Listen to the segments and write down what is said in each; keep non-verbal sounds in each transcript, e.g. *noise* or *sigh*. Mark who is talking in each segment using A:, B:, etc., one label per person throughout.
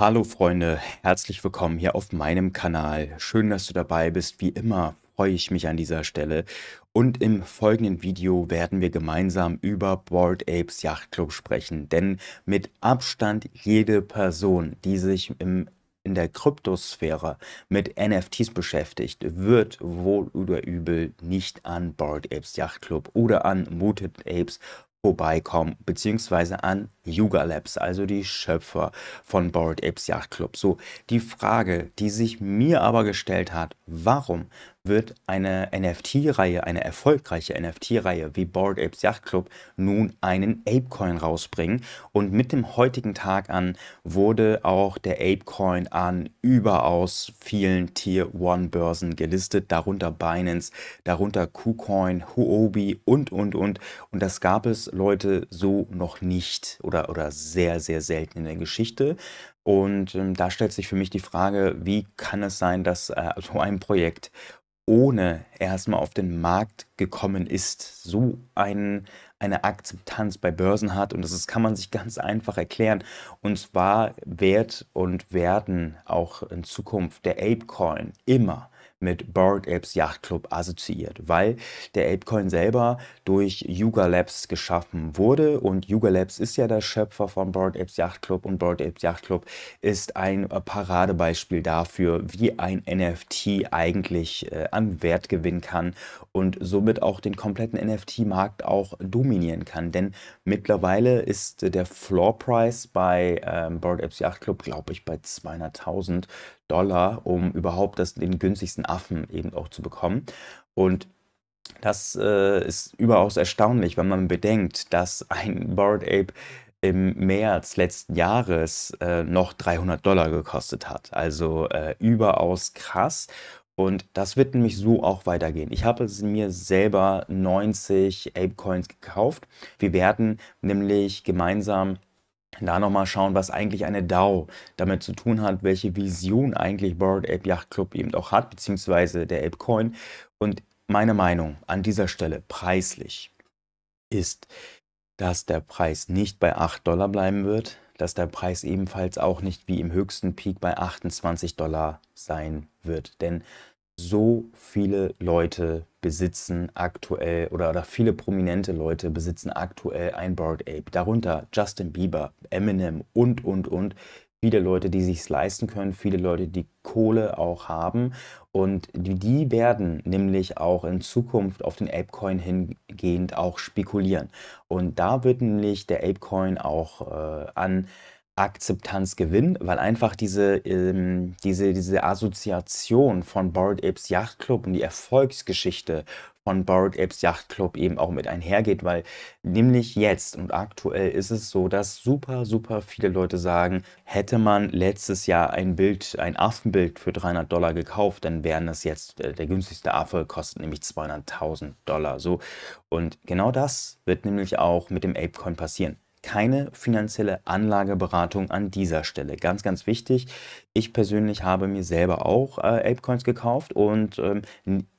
A: Hallo Freunde, herzlich willkommen hier auf meinem Kanal. Schön, dass du dabei bist. Wie immer freue ich mich an dieser Stelle. Und im folgenden Video werden wir gemeinsam über Board Apes Yacht Club sprechen. Denn mit Abstand jede Person, die sich im in der Kryptosphäre mit NFTs beschäftigt, wird wohl oder übel nicht an Board Apes Yacht Club oder an Mooted Apes vorbeikommen, beziehungsweise an Yuga Labs, also die Schöpfer von Bored Apes Yacht Club. So, die Frage, die sich mir aber gestellt hat, warum wird eine NFT-Reihe, eine erfolgreiche NFT-Reihe wie Bored Apes Yacht Club nun einen Apecoin rausbringen. Und mit dem heutigen Tag an wurde auch der Apecoin an überaus vielen Tier One Börsen gelistet, darunter Binance, darunter KuCoin, Huobi und, und, und. Und das gab es, Leute, so noch nicht oder oder, oder sehr, sehr selten in der Geschichte. Und ähm, da stellt sich für mich die Frage, wie kann es sein, dass äh, *laughs* so ein Projekt ohne erstmal auf den Markt gekommen ist, so ein, eine Akzeptanz bei Börsen hat. Und das kann man sich ganz einfach erklären. Und zwar wird und werden auch in Zukunft der Apecoin immer mit Bored Apes Yacht Club assoziiert, weil der Apecoin selber durch Yuga Labs geschaffen wurde und Yuga Labs ist ja der Schöpfer von Bored Apes Yacht Club und Bored Apes Yacht Club ist ein äh, Paradebeispiel dafür, wie ein NFT eigentlich äh, an Wert gewinnen kann und somit auch den kompletten NFT-Markt auch dominieren kann, denn mittlerweile ist äh, der Floor Price bei ähm, Bored Apes Yacht Club, glaube ich, bei 200.000 Dollar, um überhaupt das, den günstigsten Affen eben auch zu bekommen. Und das äh, ist überaus erstaunlich, wenn man bedenkt, dass ein Bored Ape im März letzten Jahres äh, noch 300 Dollar gekostet hat. Also äh, überaus krass. Und das wird nämlich so auch weitergehen. Ich habe mir selber 90 Apecoins gekauft. Wir werden nämlich gemeinsam da nochmal schauen, was eigentlich eine DAO damit zu tun hat, welche Vision eigentlich Bored Ape Yacht Club eben auch hat, beziehungsweise der Ape Coin. Und meine Meinung an dieser Stelle preislich ist, dass der Preis nicht bei 8 Dollar bleiben wird, dass der Preis ebenfalls auch nicht wie im höchsten Peak bei 28 Dollar sein wird. Denn so viele Leute besitzen aktuell oder, oder viele prominente Leute besitzen aktuell ein Bored Ape. Darunter Justin Bieber, Eminem und, und, und. Viele Leute, die sich leisten können, viele Leute, die Kohle auch haben. Und die werden nämlich auch in Zukunft auf den Apecoin hingehend auch spekulieren. Und da wird nämlich der Apecoin auch äh, an Akzeptanz gewinnen, weil einfach diese, ähm, diese, diese Assoziation von Borrowed Apes Yacht Club und die Erfolgsgeschichte von Borrowed Apes Yacht Club eben auch mit einhergeht, weil nämlich jetzt und aktuell ist es so, dass super, super viele Leute sagen, hätte man letztes Jahr ein Bild, ein Affenbild für 300 Dollar gekauft, dann wären das jetzt, äh, der günstigste Affe kostet nämlich 200.000 Dollar, so. Und genau das wird nämlich auch mit dem ApeCoin passieren keine finanzielle Anlageberatung an dieser Stelle. Ganz, ganz wichtig. Ich persönlich habe mir selber auch äh, Apecoins gekauft und ähm,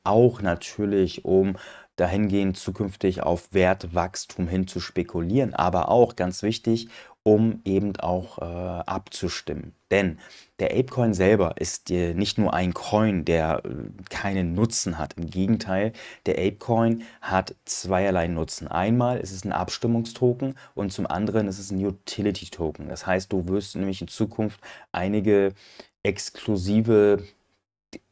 A: auch natürlich, um dahingehend zukünftig auf Wertwachstum hin zu spekulieren, aber auch ganz wichtig, um eben auch äh, abzustimmen. Denn der Apecoin selber ist äh, nicht nur ein Coin, der äh, keinen Nutzen hat. Im Gegenteil, der Apecoin hat zweierlei Nutzen. Einmal ist es ein Abstimmungstoken und zum anderen ist es ein Utility-Token. Das heißt, du wirst nämlich in Zukunft einige exklusive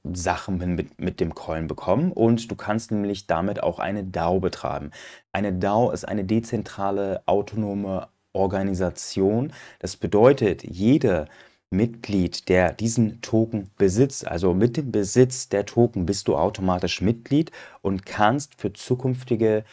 A: Sachen mit, mit dem Coin bekommen und du kannst nämlich damit auch eine DAO betreiben. Eine DAO ist eine dezentrale autonome Organisation. Das bedeutet, jeder Mitglied, der diesen Token besitzt, also mit dem Besitz der Token bist du automatisch Mitglied und kannst für zukünftige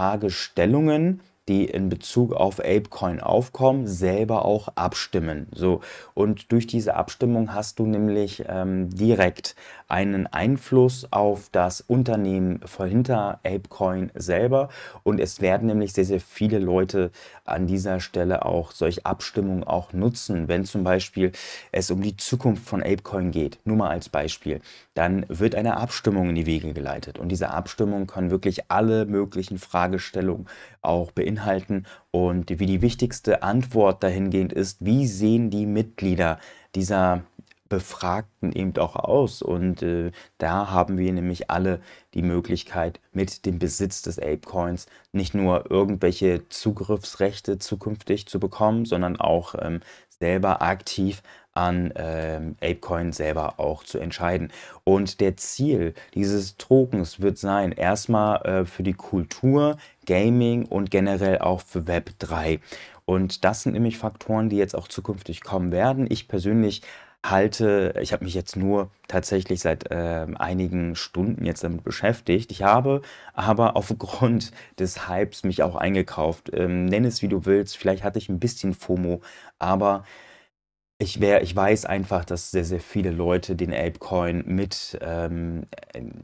A: Fragestellungen die in Bezug auf Apecoin aufkommen, selber auch abstimmen. So und durch diese Abstimmung hast du nämlich ähm, direkt einen Einfluss auf das Unternehmen hinter Apecoin selber und es werden nämlich sehr sehr viele Leute an dieser Stelle auch solche Abstimmungen auch nutzen, wenn zum Beispiel es um die Zukunft von Apecoin geht. Nur mal als Beispiel, dann wird eine Abstimmung in die Wege geleitet und diese Abstimmung kann wirklich alle möglichen Fragestellungen auch beinhalten Inhalten und wie die wichtigste Antwort dahingehend ist, wie sehen die Mitglieder dieser Befragten eben auch aus. Und äh, da haben wir nämlich alle die Möglichkeit, mit dem Besitz des Apecoins nicht nur irgendwelche Zugriffsrechte zukünftig zu bekommen, sondern auch ähm, selber aktiv an ähm, Apecoin selber auch zu entscheiden. Und der Ziel dieses Tokens wird sein, erstmal äh, für die Kultur, Gaming und generell auch für Web3. Und das sind nämlich Faktoren, die jetzt auch zukünftig kommen werden. Ich persönlich halte, ich habe mich jetzt nur tatsächlich seit äh, einigen Stunden jetzt damit beschäftigt. Ich habe aber aufgrund des Hypes mich auch eingekauft. Ähm, nenn es wie du willst, vielleicht hatte ich ein bisschen FOMO, aber ich, wär, ich weiß einfach, dass sehr, sehr viele Leute den Apecoin mit, ähm,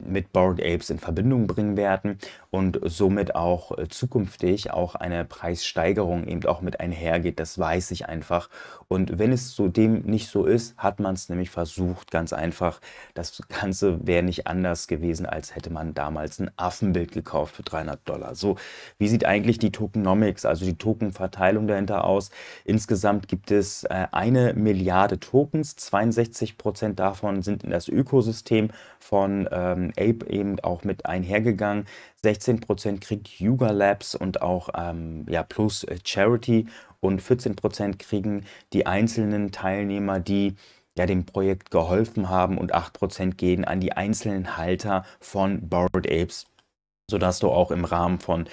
A: mit Bored Apes in Verbindung bringen werden und somit auch äh, zukünftig auch eine Preissteigerung eben auch mit einhergeht. Das weiß ich einfach. Und wenn es zudem nicht so ist, hat man es nämlich versucht, ganz einfach. Das Ganze wäre nicht anders gewesen, als hätte man damals ein Affenbild gekauft für 300 Dollar. So, wie sieht eigentlich die Tokenomics, also die Tokenverteilung dahinter aus? Insgesamt gibt es äh, eine Milliarde Tokens. 62 Prozent davon sind in das Ökosystem von ähm, Ape eben auch mit einhergegangen. 16 Prozent kriegt Yuga Labs und auch ähm, ja, plus äh, Charity und 14 Prozent kriegen die einzelnen Teilnehmer, die ja, dem Projekt geholfen haben und 8% Prozent gehen an die einzelnen Halter von Borrowed Apes, sodass du auch im Rahmen von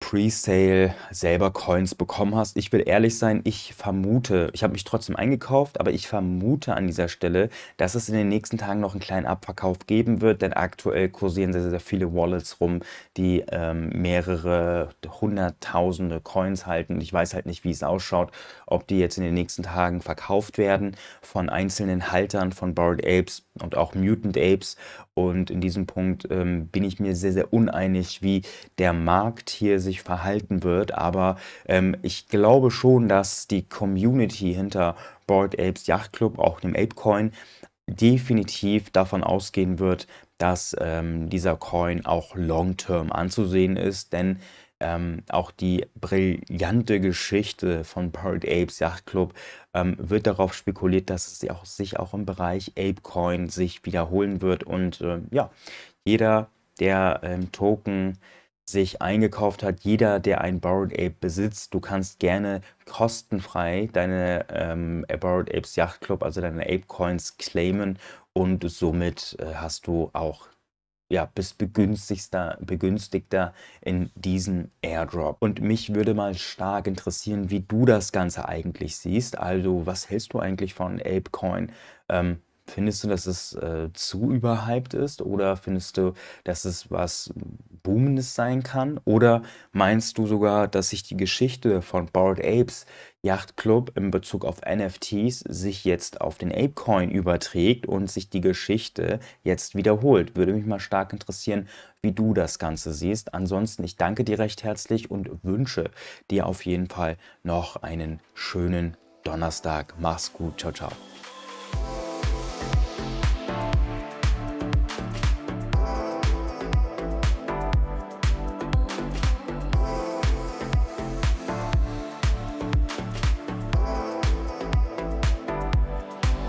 A: Pre-Sale selber Coins bekommen hast. Ich will ehrlich sein, ich vermute, ich habe mich trotzdem eingekauft, aber ich vermute an dieser Stelle, dass es in den nächsten Tagen noch einen kleinen Abverkauf geben wird, denn aktuell kursieren sehr, sehr viele Wallets rum, die ähm, mehrere hunderttausende Coins halten. Und ich weiß halt nicht, wie es ausschaut, ob die jetzt in den nächsten Tagen verkauft werden von einzelnen Haltern von Borrowed Apes und auch Mutant Apes. Und in diesem Punkt ähm, bin ich mir sehr, sehr uneinig, wie der Markt hier sich verhalten wird. Aber ähm, ich glaube schon, dass die Community hinter Bored Apes Yacht Club, auch dem Apecoin, definitiv davon ausgehen wird, dass ähm, dieser Coin auch long-term anzusehen ist. Denn ähm, auch die brillante Geschichte von Pirate Apes Yacht Club ähm, wird darauf spekuliert, dass es auch, sich auch im Bereich Apecoin sich wiederholen wird. Und äh, ja, jeder, der ähm, Token sich eingekauft hat, jeder, der ein Borrowed Ape besitzt, du kannst gerne kostenfrei deine ähm, Borrowed Apes Yacht Club, also deine Ape Coins claimen und somit äh, hast du auch ja, bist begünstigster, begünstigter in diesem Airdrop. Und mich würde mal stark interessieren, wie du das Ganze eigentlich siehst. Also, was hältst du eigentlich von Apecoin? Ähm, Findest du, dass es äh, zu überhyped ist oder findest du, dass es was Boomendes sein kann? Oder meinst du sogar, dass sich die Geschichte von Bored Apes Yacht Club in Bezug auf NFTs sich jetzt auf den Apecoin überträgt und sich die Geschichte jetzt wiederholt? Würde mich mal stark interessieren, wie du das Ganze siehst. Ansonsten, ich danke dir recht herzlich und wünsche dir auf jeden Fall noch einen schönen Donnerstag. Mach's gut. Ciao, ciao.